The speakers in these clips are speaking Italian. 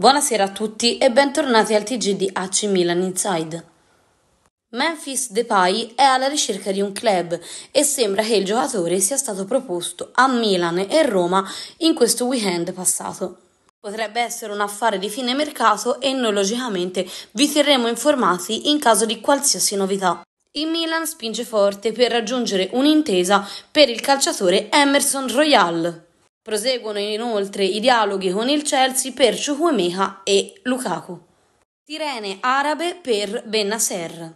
Buonasera a tutti e bentornati al TG di AC Milan Inside. Memphis Depay è alla ricerca di un club e sembra che il giocatore sia stato proposto a Milan e Roma in questo weekend passato. Potrebbe essere un affare di fine mercato e noi logicamente vi terremo informati in caso di qualsiasi novità. Il Milan spinge forte per raggiungere un'intesa per il calciatore Emerson Royal. Proseguono inoltre i dialoghi con il Chelsea per Ciucuemeca e Lukaku. Sirene arabe per Benasser.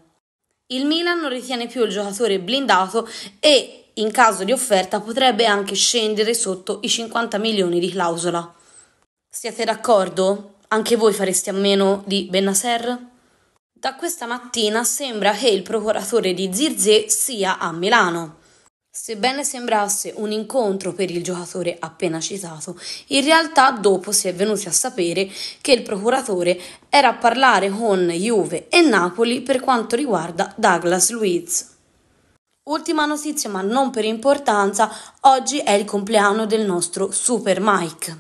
Il Milan non ritiene più il giocatore blindato e, in caso di offerta, potrebbe anche scendere sotto i 50 milioni di clausola. Siete d'accordo? Anche voi fareste a meno di Benasser? Da questa mattina sembra che il procuratore di Zirze sia a Milano. Sebbene sembrasse un incontro per il giocatore appena citato, in realtà dopo si è venuti a sapere che il procuratore era a parlare con Juve e Napoli per quanto riguarda Douglas Luiz. Ultima notizia, ma non per importanza, oggi è il compleanno del nostro Super Mike.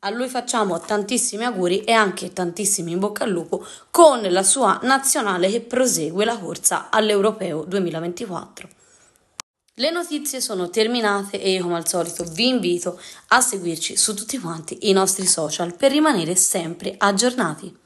A lui facciamo tantissimi auguri e anche tantissimi in bocca al lupo con la sua nazionale che prosegue la corsa all'Europeo 2024. Le notizie sono terminate e io come al solito vi invito a seguirci su tutti quanti i nostri social per rimanere sempre aggiornati.